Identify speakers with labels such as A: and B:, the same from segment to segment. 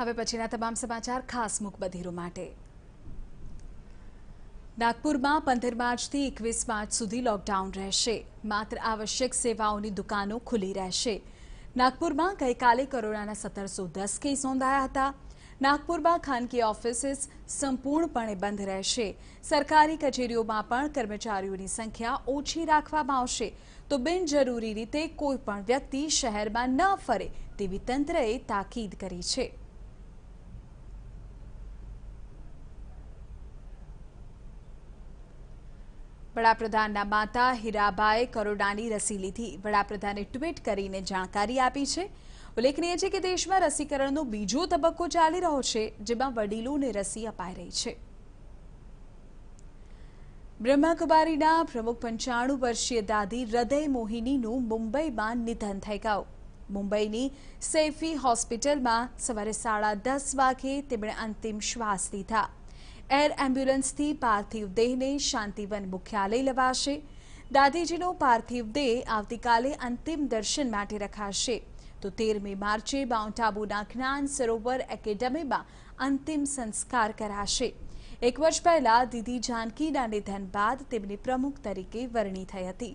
A: હવે પછીના તમામ સમાચાર ખાસ મુકબધીરો માટે નાગપુરમાં પંદર માર્ચથી એકવીસ માર્ચ સુધી લોકડાઉન રહેશે માત્ર આવશ્યક સેવાઓની દુકાનો ખુલ્લી રહેશે નાગપુરમાં ગઈકાલે કોરોનાના સત્તરસો દસ કેસ નોંધાયા હતા નાગપુરમાં ખાનગી ઓફિસીસ સંપૂર્ણપણે બંધ રહેશે સરકારી કચેરીઓમાં પણ કર્મચારીઓની સંખ્યા ઓછી રાખવામાં આવશે તો બિનજરૂરી રીતે કોઈ પણ વ્યક્તિ શહેરમાં ન ફરે તેવી તંત્રએ તાકીદ કરી છે વડાપ્રધાનના માતા હીરાબાએ કોરોનાની રસી લીધી વડાપ્રધાને ટ્વીટ કરીને જાણકારી આપી છે ઉલ્લેખનીય છે કે દેશમાં રસીકરણનો બીજો તબક્કો ચાલી રહ્યો છે જેમાં વડીલોને રસી અપાઈ રહી છે બ્રહ્માકુમારીના પ્રમુખ પંચાણું વર્ષીય દાદી હૃદય મોહિનીનું મુંબઈમાં નિધન થઈ ગયું મુંબઈની સૈફી હોસ્પિટલમાં સવારે સાડા દસ વાગે તેમણે અંતિમ શ્વાસ લીધા એર એમ્બ્યુલન્સથી પાર્થિવ દેહને શાંતિવન મુખ્યાલય લવાશે દાદીજીનો પાર્થિવ દેહ આવતીકાલે અંતિમ દર્શન માટે રખાશે તો તેરમી માર્ચે માઉન્ટ આબુના જ્ઞાન સરોવર એકેડમીમાં અંતિમ સંસ્કાર કરાશે એક વર્ષ પહેલા દીદી જાનકીના નિધન બાદ તેમની પ્રમુખ તરીકે વરણી થઈ હતી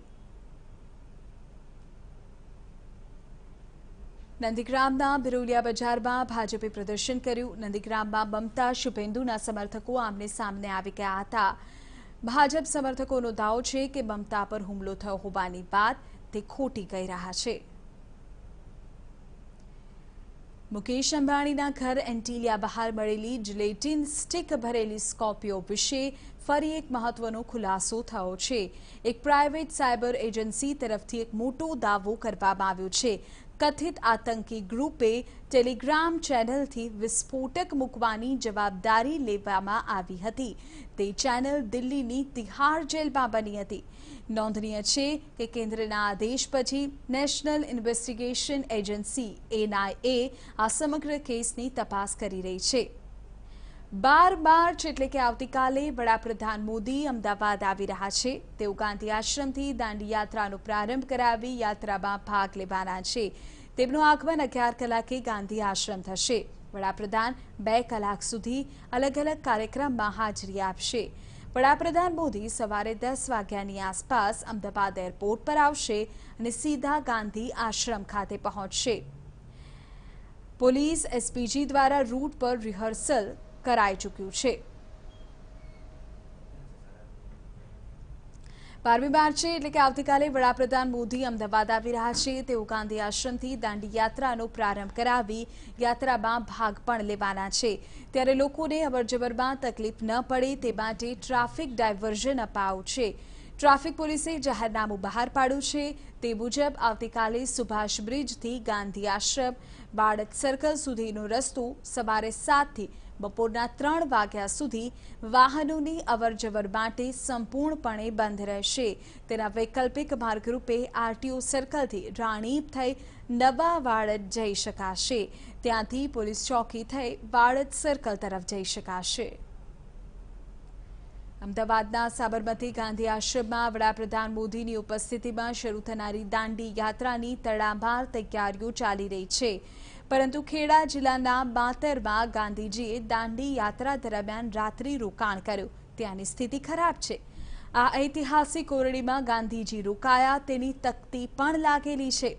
A: નંદીગ્રામના બિરુલિયા બજારમાં ભાજપે પ્રદર્શન કર્યું નંદીગ્રામમાં બમતા શુભેન્દુના સમર્થકો આમને સામને આવી ગયા હતા ભાજપ સમર્થકોનો દાવો છે કે બમતા પર હુમલો થયો હોવાની વાત તે ખોટી કહી રહ્યા છે મુકેશ અંબાણીના ઘર એન્ટીલિયા બહાર મળેલી જિલેટિન સ્ટીક ભરેલી સ્કોર્પિયો વિશે ફરી એક મહત્વનો ખુલાસો થયો છે એક પ્રાઇવેટ સાયબર એજન્સી તરફથી એક મોટો દાવો કરવામાં આવ્યો છે કથિત આતંકી ગ્રુપે ટેલિગ્રામ ચેનલથી વિસ્ફોટક મુકવાની જવાબદારી લેવામાં આવી હતી તે ચેનલ દિલ્હીની તિહાર જેલમાં બની હતી નોંધનીય છે કે કેન્દ્રના આદેશ પછી નેશનલ ઇન્વેસ્ટિગેશન એજન્સી NIA આ સમગ્ર કેસની તપાસ કરી રહી છે બાર માર્ચ એટલે કે આવતીકાલે વડાપ્રધાન મોદી અમદાવાદ આવી રહ્યા છે તેઓ ગાંધી આશ્રમથી દાંડી યાત્રાનો પ્રારંભ કરાવી યાત્રામાં ભાગ લેવાના છે તેમનું આગમન અગિયાર કલાકે ગાંધી આશ્રમ થશે વડાપ્રધાન બે કલાક સુધી અલગ અલગ કાર્યક્રમમાં હાજરી આપશે વડાપ્રધાન મોદી સવારે દસ વાગ્યાની આસપાસ અમદાવાદ એરપોર્ટ પર આવશે અને સીધા ગાંધી આશ્રમ ખાતે પહોંચશે પોલીસ એસપીજી દ્વારા રૂટ પર રિહર્સલ કરાઈ ચૂક્યું છે બારમી માર્ચે એટલે કે આવતીકાલે વડાપ્રધાન મોદી અમદાવાદ આવી રહ્યા છે તેઓ ગાંધી આશ્રમથી દાંડી યાત્રાનો પ્રારંભ કરાવી યાત્રામાં ભાગ પણ લેવાના છે ત્યારે લોકોને અવરજવરમાં તકલીફ ન પડે તે માટે ટ્રાફિક ડાયવર્ઝન અપાવું છે ટ્રાફિક પોલીસે જાહેરનામું બહાર પાડ્યું છે તે મુજબ આવતીકાલે સુભાષ બ્રિજથી ગાંધી આશ્રમ બાળક સર્કલ સુધીનો રસ્તો સવારે સાતથી બપોરના ત્રણ વાગ્યા સુધી વાહનોની અવરજવર માટે સંપૂર્ણપણે બંધ રહેશે તેના વૈકલ્પિક માર્ગરૂપે આરટીઓ સર્કલથી રાણીપ થઈ નવા વાડજ જઈ શકાશે ત્યાંથી પોલીસ ચોકી થઈ વાડજ સર્કલ તરફ જઈ શકાશે અમદાવાદના સાબરમતી ગાંધી આશ્રમમાં વડાપ્રધાન મોદીની ઉપસ્થિતિમાં શરૂ થનારી દાંડી યાત્રાની તડામાર તૈયારીઓ ચાલી રહી છે પરંતુ ખેડા જિલ્લાના બાતરમાં ગાંધીજીએ દાંડી યાત્રા દરમિયાન રાત્રિ રોકાણ કર્યું ત્યાંની સ્થિતિ ખરાબ છે આ ઐતિહાસિક ઓરડીમાં ગાંધીજી રોકાયા તેની તકતી પણ લાગેલી છે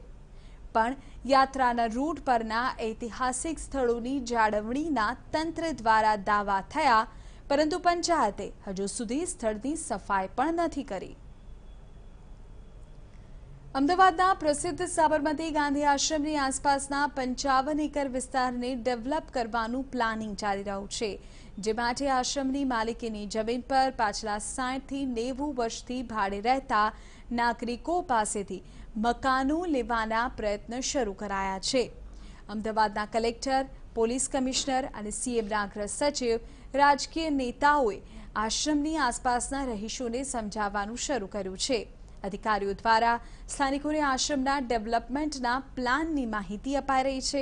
A: પણ યાત્રાના રૂટ પરના ઐતિહાસિક સ્થળોની જાળવણીના તંત્ર દ્વારા દાવા થયા પરંતુ પંચાયતે હજુ સુધી સ્થળની સફાઈ પણ નથી કરી અમદાવાદના પ્રસિદ્ધ સાબરમતી ગાંધી આશ્રમની આસપાસના પંચાવન એકર વિસ્તારને ડેવલપ કરવાનું પ્લાનિંગ ચાલી રહ્યું છે જે માટે આશ્રમની માલિકીની જમીન પર પાછલા સાઠથી નેવું વર્ષથી ભાડે રહેતા નાગરિકો પાસેથી મકાનો લેવાના પ્રયત્ન શરૂ કરાયા છે અમદાવાદના કલેક્ટર પોલીસ કમિશનર અને સીએમના અગ્ર સચિવ રાજકીય નેતાઓએ આશ્રમની આસપાસના રહીશોને સમજાવવાનું શરૂ કર્યું છે અધિકારીઓ દ્વારા સ્થાનિકોને આશ્રમના ડેવલપમેન્ટના પ્લાનની માહિતી અપાઈ રહી છે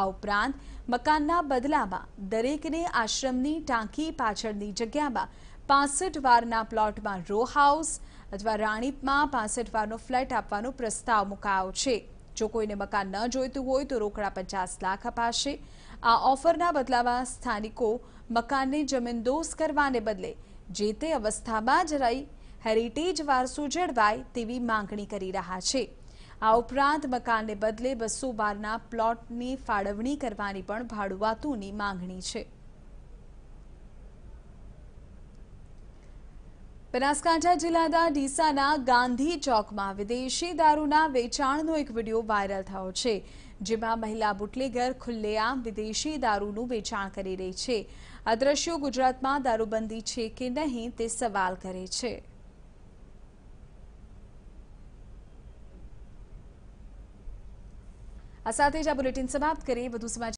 A: આ ઉપરાંત મકાનના બદલામાં દરેકને આશ્રમની ટાંકી પાછળની જગ્યામાં પાસઠ વારના પ્લોટમાં રો હાઉસ અથવા રાણીપમાં પાસઠ વારનો ફ્લેટ આપવાનો પ્રસ્તાવ મુકાયો છે જો કોઈને મકાન ન જોઈતું હોય તો રોકડા પચાસ લાખ અપાશે આ ઓફરના બદલામાં સ્થાનિકો મકાનને જમીનદોસ કરવાને બદલે જે તે અવસ્થામાં જ રહી હેરિટેજ વારસો જળવાય તેવી માંગણી કરી રહ્યા છે આ ઉપરાંત મકાનને બદલે બસો બારના પ્લોટની ફાળવણી કરવાની પણ ભાડુઆતોની માંગણી છે બનાસકાંઠા જિલ્લાના ડીસાના ગાંધી ચોકમાં વિદેશી દારૂના વેચાણનો એક વિડીયો વાયરલ થયો છે જેમાં મહિલા બુટલેગર ખુલ્લેઆમ વિદેશી દારૂનું વેચાણ કરી રહી છે આ દ્રશ્યો ગુજરાતમાં દારૂબંધી છે કે નહીં તે સવાલ કરે છે આ સાથે જ આ બુલેટિન સમાપ્ત કરીએ વધુ સમાચાર